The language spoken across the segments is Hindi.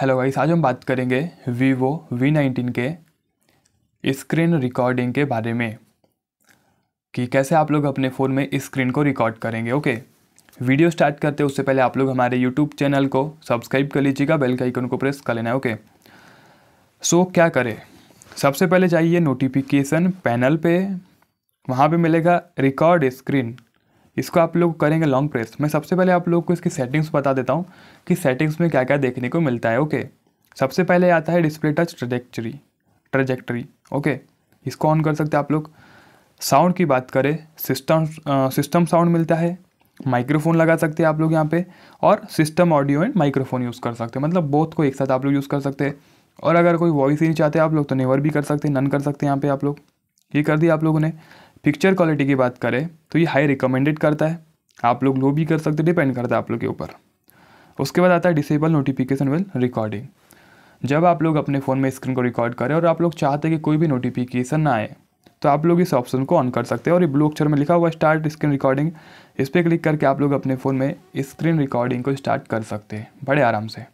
हेलो गाइस आज हम बात करेंगे वीवो वी नाइनटीन के स्क्रीन रिकॉर्डिंग के बारे में कि कैसे आप लोग अपने फ़ोन में स्क्रीन को रिकॉर्ड करेंगे ओके वीडियो स्टार्ट करते उससे पहले आप लोग हमारे यूट्यूब चैनल को सब्सक्राइब कर लीजिएगा बेल का आइकन को प्रेस कर लेना है ओके सो so, क्या करें सबसे पहले जाइए नोटिफिकेशन पैनल पे वहाँ पे मिलेगा रिकॉर्ड स्क्रीन इसको आप लोग करेंगे लॉन्ग प्रेस मैं सबसे पहले आप लोग को इसकी सेटिंग्स बता देता हूँ कि सेटिंग्स में क्या क्या देखने को मिलता है ओके सबसे पहले आता है display touch trajectory trajectory okay इसको ऑन कर सकते हैं आप लोग साउंड की बात करें सिस्टम सिस्टम साउंड मिलता है माइक्रोफोन लगा सकते हैं आप लोग यहाँ पे और system audio and microphone use कर सकते हैं मतलब बोथ को एक साथ आप लोग यूज़ कर सकते हैं और अगर कोई वॉइस ही नहीं चाहते आप लोग तो नेवर भी कर सकते नन कर सकते हैं यहाँ पे आप लोग ये कर दिया आप लोगों ने पिक्चर क्वालिटी की बात करें तो ये हाई रिकमेंडेड करता है आप लोग लो भी कर सकते डिपेंड करता है आप लोग के ऊपर उसके बाद आता है डिसेबल नोटिफिकेशन विल रिकॉर्डिंग जब आप लोग अपने फ़ोन में स्क्रीन को रिकॉर्ड करें और आप लोग चाहते हैं कि कोई भी नोटिफिकेशन ना आए तो आप लोग इस ऑप्शन को ऑन कर सकते हैं और ये ब्लू अक्षर में लिखा हुआ स्टार्ट स्क्रीन रिकॉर्डिंग इस पर क्लिक करके आप लोग अपने फ़ोन में स्क्रीन रिकॉर्डिंग को स्टार्ट कर सकते हैं बड़े आराम से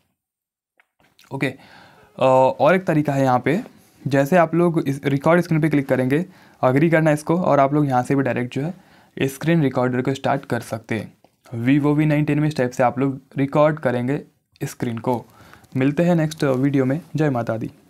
ओके और एक तरीका है यहाँ पर जैसे आप लोग इस रिकॉर्ड स्क्रीन पे क्लिक करेंगे अग्री करना इसको और आप लोग यहाँ से भी डायरेक्ट जो है स्क्रीन रिकॉर्डर को स्टार्ट कर सकते हैं वीवो वी नाइनटीन में इस टाइप से आप लोग रिकॉर्ड करेंगे स्क्रीन को मिलते हैं नेक्स्ट वीडियो में जय माता दी